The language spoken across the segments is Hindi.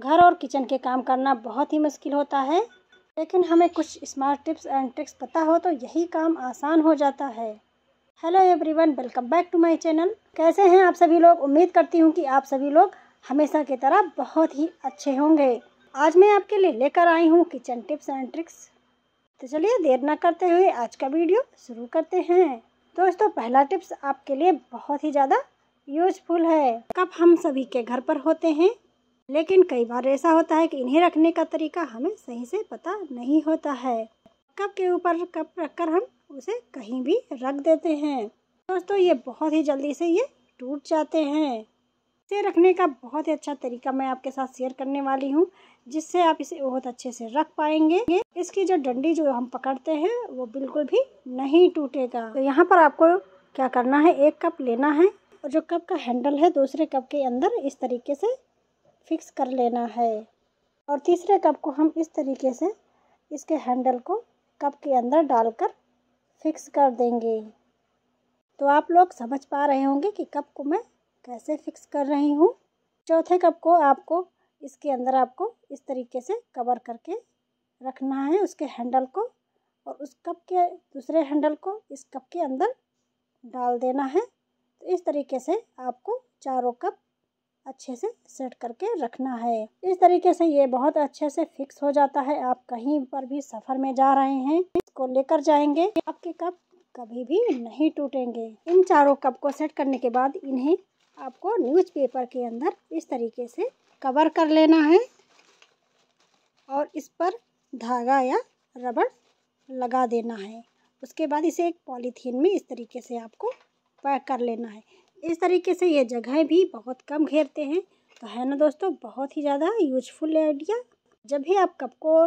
घर और किचन के काम करना बहुत ही मुश्किल होता है लेकिन हमें कुछ स्मार्ट टिप्स एंड ट्रिक्स पता हो तो यही काम आसान हो जाता है hello everyone welcome back to my channel कैसे हैं आप सभी लोग उम्मीद करती हूँ कि आप सभी लोग हमेशा की तरह बहुत ही अच्छे होंगे आज मैं आपके लिए लेकर आई हूँ किचन टिप्स एंड ट्रिक्स तो चलिए देर ना करते हुए आज का वीडियो शुरू करते हैं दोस्तों पहला टिप्स आपके लिए बहुत ही ज़्यादा यूजफुल है कप हम सभी के घर पर होते हैं लेकिन कई बार ऐसा होता है कि इन्हें रखने का तरीका हमें सही से पता नहीं होता है कप के ऊपर कप रखकर हम उसे कहीं भी रख देते हैं दोस्तों ये बहुत ही जल्दी से ये टूट जाते हैं इसे रखने का बहुत ही अच्छा तरीका मैं आपके साथ शेयर करने वाली हूँ जिससे आप इसे बहुत अच्छे से रख पाएंगे इसकी जो डंडी जो हम पकड़ते हैं वो बिल्कुल भी नहीं टूटेगा तो यहाँ पर आपको क्या करना है एक कप लेना है और जो कप का हैंडल है दूसरे कप के अंदर इस तरीके से फिक्स कर लेना है और तीसरे कप को हम इस तरीके से इसके हैंडल को कप के अंदर डालकर फिक्स कर देंगे तो आप लोग समझ पा रहे होंगे कि कप को मैं कैसे फिक्स कर रही हूँ चौथे कप को आपको इसके अंदर आपको इस तरीके से कवर करके रखना है उसके हैंडल को और उस कप के दूसरे हैंडल को इस कप के अंदर डाल देना है तो इस तरीके से आपको चारों कप अच्छे से सेट करके रखना है इस तरीके से ये बहुत अच्छे से फिक्स हो जाता है आप कहीं पर भी सफर में जा रहे हैं इसको लेकर जाएंगे आपके कप कभी भी नहीं टूटेंगे इन चारों कप को सेट करने के बाद इन्हें आपको न्यूज पेपर के अंदर इस तरीके से कवर कर लेना है और इस पर धागा या रबड़ लगा देना है उसके बाद इसे एक पॉलीथीन में इस तरीके से आपको पैक कर लेना है इस तरीके से ये जगह भी बहुत कम घेरते हैं तो है ना दोस्तों बहुत ही ज़्यादा यूजफुल आइडिया जब भी आप कप को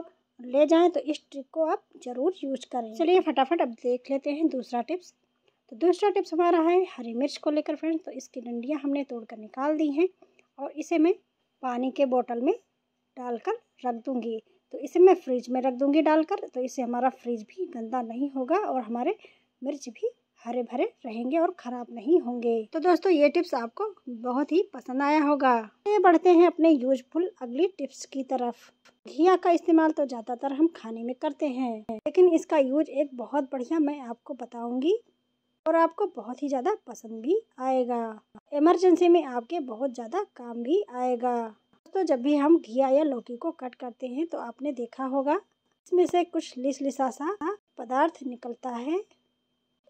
ले जाएं तो इस ट्रिक को आप ज़रूर यूज करें चलिए फटाफट अब देख लेते हैं दूसरा टिप्स तो दूसरा टिप्स हमारा है हरी मिर्च को लेकर फ्रेंड्स तो इसकी डंडियाँ हमने तोड़कर निकाल दी हैं और इसे मैं पानी के बोतल में डालकर रख दूँगी तो इसे मैं फ्रिज में रख दूँगी डालकर तो इससे हमारा फ्रिज भी गंदा नहीं होगा और हमारे मिर्च भी हरे भरे रहेंगे और खराब नहीं होंगे तो दोस्तों ये टिप्स आपको बहुत ही पसंद आया होगा ये बढ़ते हैं अपने यूजफुल अगली टिप्स की तरफ घिया का इस्तेमाल तो ज़्यादातर हम खाने में करते हैं लेकिन इसका यूज एक बहुत बढ़िया मैं आपको बताऊंगी और आपको बहुत ही ज़्यादा पसंद भी आएगा इमरजेंसी में आपके बहुत ज़्यादा काम भी आएगा तो जब भी हम घिया या लौकी को कट करते हैं तो आपने देखा होगा इसमें से कुछ लिस लिसा सा पदार्थ निकलता है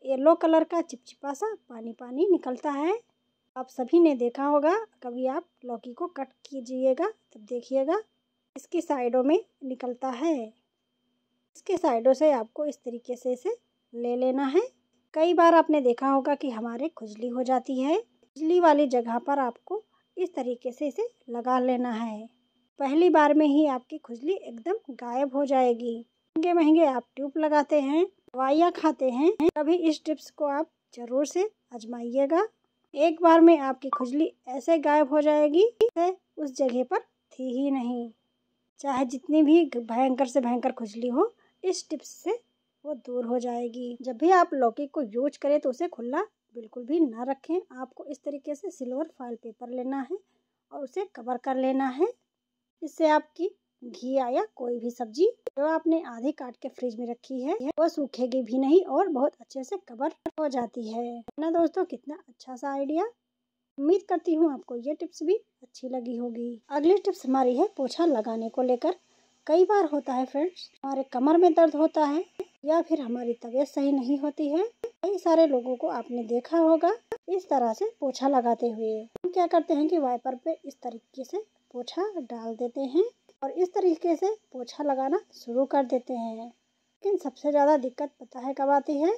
येलो कलर का चिपचिपा सा पानी पानी निकलता है आप सभी ने देखा होगा कभी आप लौकी को कट कीजिएगा तब देखिएगा इसकी साइडों में निकलता है इसके साइडों से आपको इस तरीके से इसे ले लेना है कई बार आपने देखा होगा कि हमारे खुजली हो जाती है खुजली वाली जगह पर आपको इस तरीके से इसे लगा लेना है पहली बार में ही आपकी खुजली एकदम गायब हो जाएगी महंगे महंगे आप ट्यूब लगाते हैं दवाइयाँ खाते हैं तभी इस टिप्स को आप जरूर से आजमाइएगा एक बार में आपकी खुजली ऐसे गायब हो जाएगी उस जगह पर थी ही नहीं चाहे जितनी भी भयंकर से भयंकर खुजली हो इस टिप्स से वो दूर हो जाएगी जब भी आप लौकी को यूज करें तो उसे खुला बिल्कुल भी ना रखें आपको इस तरीके से सिल्वर फाइल पेपर लेना है और उसे कवर कर लेना है इससे आपकी घी आया कोई भी सब्जी जो आपने आधी काट के फ्रिज में रखी है वो सूखेगी भी नहीं और बहुत अच्छे से कवर हो जाती है ना दोस्तों कितना अच्छा सा आइडिया उम्मीद करती हूँ आपको ये टिप्स भी अच्छी लगी होगी अगली टिप्स हमारी है पोछा लगाने को लेकर कई बार होता है फ्रेंड्स हमारे कमर में दर्द होता है या फिर हमारी तबीयत सही नहीं होती है कई सारे लोगों को आपने देखा होगा इस तरह से पोछा लगाते हुए हम क्या करते हैं कि वाइपर पे इस तरीके से पोछा डाल देते हैं और इस तरीके से पोछा लगाना शुरू कर देते हैं लेकिन सबसे ज़्यादा दिक्कत पता है कब आती है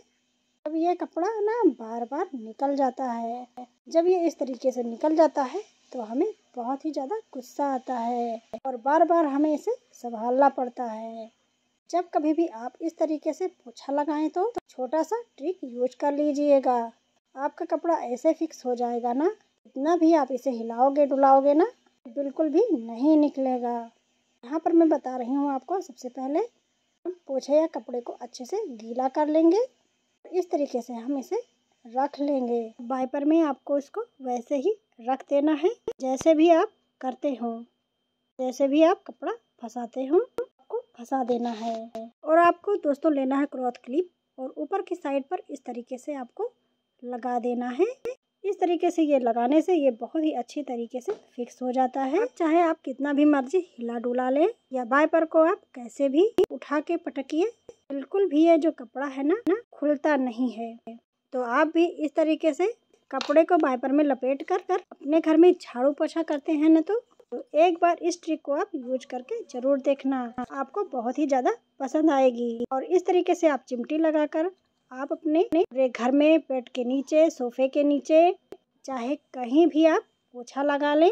जब यह कपड़ा ना बार बार निकल जाता है जब ये इस तरीके से निकल जाता है तो हमें बहुत ही ज़्यादा गुस्सा आता है और बार बार हमें इसे संभालना पड़ता है जब कभी भी आप इस तरीके से पोछा लगाएं तो, तो छोटा सा ट्रिक यूज कर लीजिएगा आपका कपड़ा ऐसे फिक्स हो जाएगा ना जितना भी आप इसे हिलाओगे डुलाओगे ना बिल्कुल भी नहीं निकलेगा यहाँ पर मैं बता रही हूँ आपको सबसे पहले हम पोछे या कपड़े को अच्छे से गीला कर लेंगे इस तरीके से हम इसे रख लेंगे वाइपर में आपको इसको वैसे ही रख देना है जैसे भी आप करते हो जैसे भी आप कपड़ा फंसाते हो आपको फंसा देना है और आपको दोस्तों लेना है क्रॉथ क्लिप और ऊपर की साइड पर इस तरीके से आपको लगा देना है इस तरीके से ये लगाने से ये बहुत ही अच्छी तरीके से फिक्स हो जाता है चाहे आप कितना भी मर्जी हिला डुला लें या बायपर को आप कैसे भी उठा के पटकिए बिल्कुल भी ये जो कपड़ा है ना ना खुलता नहीं है तो आप भी इस तरीके से कपड़े को बायपर में लपेट कर कर अपने घर में झाड़ू पोछा करते हैं ना तो, तो एक बार इस ट्रिक को आप यूज करके जरूर देखना आपको बहुत ही ज्यादा पसंद आएगी और इस तरीके से आप चिमटी लगाकर आप अपने घर में बेड के नीचे सोफे के नीचे चाहे कहीं भी आप पोछा लगा लें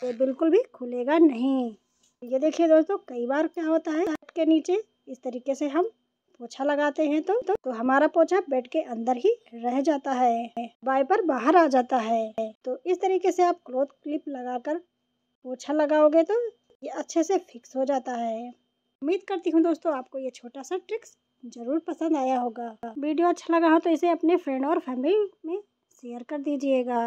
तो बिल्कुल भी खुलेगा नहीं ये देखिए दोस्तों कई बार क्या होता है बेड के नीचे इस तरीके से हम पोछा लगाते हैं तो तो, तो हमारा पोछा बेड के अंदर ही रह जाता है बाय पर बाहर आ जाता है तो इस तरीके से आप क्लोथ क्लिप लगाकर पोछा लगाओगे तो ये अच्छे से फिक्स हो जाता है उम्मीद करती हूँ दोस्तों आपको ये छोटा सा ट्रिक्स ज़रूर पसंद आया होगा वीडियो अच्छा लगा हो तो इसे अपने फ्रेंड और फैमिली में शेयर कर दीजिएगा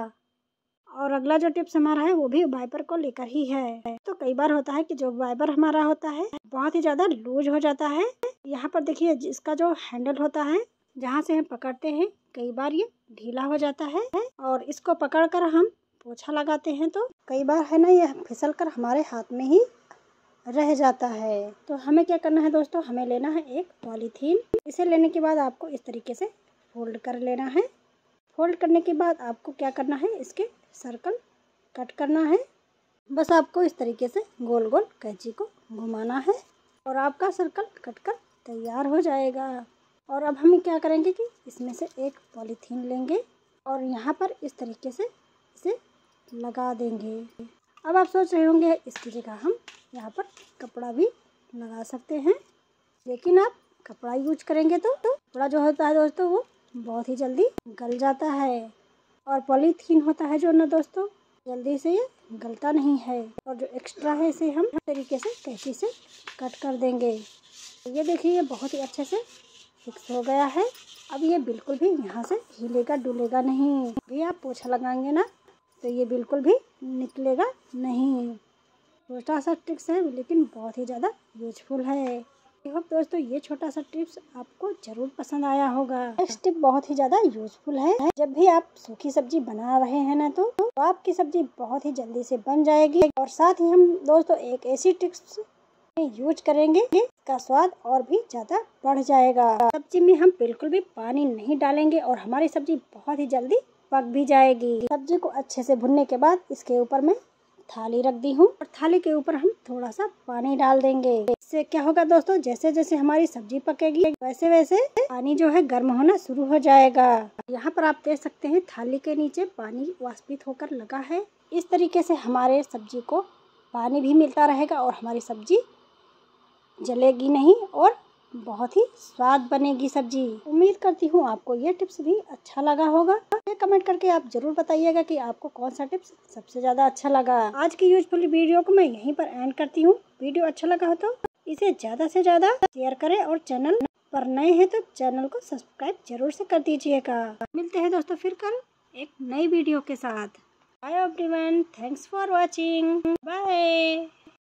और अगला जो टिप्स हमारा है वो भी वाइपर को लेकर ही है तो कई बार होता है कि जो वाइपर हमारा होता है बहुत ही ज़्यादा लूज हो जाता है यहाँ पर देखिए इसका जो हैंडल होता है जहाँ से हम पकड़ते हैं कई बार ये ढीला हो जाता है और इसको पकड़कर हम पोछा लगाते हैं तो कई बार है ना यह फिसल कर हमारे हाथ में ही रह जाता है तो हमें क्या करना है दोस्तों हमें लेना है एक पॉलीथीन इसे लेने के बाद आपको इस तरीके से फोल्ड कर लेना है फोल्ड करने के बाद आपको क्या करना है इसके सर्कल कट करना है बस आपको इस तरीके से गोल गोल कैंची को घुमाना है और आपका सर्कल कट कर तैयार हो जाएगा और अब हम क्या करेंगे कि इसमें से एक पॉलीथीन लेंगे और यहाँ पर इस तरीके से इसे लगा देंगे अब आप सोच रहे होंगे इसकी जगह हम यहाँ पर कपड़ा भी लगा सकते हैं लेकिन आप कपड़ा यूज करेंगे तो, तो कपड़ा जो होता है दोस्तों वो बहुत ही जल्दी गल जाता है और पॉलीथीन होता है जो ना दोस्तों जल्दी से ये गलता नहीं है और जो एक्स्ट्रा है इसे हम तरीके से कैसी से कट कर देंगे ये देखिए ये बहुत ही अच्छे से फिक्स हो गया है अब ये बिल्कुल भी यहाँ से हिलेगा डुलेगा नहीं भी आप पोछा लगाएंगे ना तो ये बिल्कुल भी निकलेगा नहीं छोटा सा ट्रिक्स है लेकिन बहुत ही ज़्यादा यूजफुल है होप दोस्तों ये छोटा सा टिप्स आपको जरूर पसंद आया होगा नेक्स्ट टिप बहुत ही ज्यादा यूजफुल है जब भी आप सूखी सब्जी बना रहे हैं ना तो, तो आपकी सब्जी बहुत ही जल्दी से बन जाएगी और साथ ही हम दोस्तों एक ऐसी टिप्स यूज करेंगे इसका स्वाद और भी ज्यादा बढ़ जाएगा सब्जी में हम बिल्कुल भी पानी नहीं डालेंगे और हमारी सब्जी बहुत ही जल्दी पक भी जाएगी सब्जी को अच्छे से भुनने के बाद इसके ऊपर मैं थाली रख दी हूँ और थाली के ऊपर हम थोड़ा सा पानी डाल देंगे इससे क्या होगा दोस्तों जैसे जैसे हमारी सब्जी पकेगी वैसे वैसे पानी जो है गर्म होना शुरू हो जाएगा यहाँ पर आप देख सकते हैं थाली के नीचे पानी वाष्पित होकर लगा है इस तरीके से हमारे सब्जी को पानी भी मिलता रहेगा और हमारी सब्जी जलेगी नहीं और बहुत ही स्वाद बनेगी सब्जी उम्मीद करती हूँ आपको ये टिप्स भी अच्छा लगा होगा ये कमेंट करके आप जरूर बताइएगा कि आपको कौन सा टिप्स सबसे ज़्यादा अच्छा लगा आज की यूजफुल वीडियो को मैं यहीं पर एंड करती हूँ वीडियो अच्छा लगा हो तो इसे ज़्यादा से ज़्यादा शेयर करें और चैनल पर नए हैं तो चैनल को सब्सक्राइब जरूर से कर दीजिएगा मिलते हैं दोस्तों फिर कल एक नई वीडियो के साथ bye everyone thanks for watching bye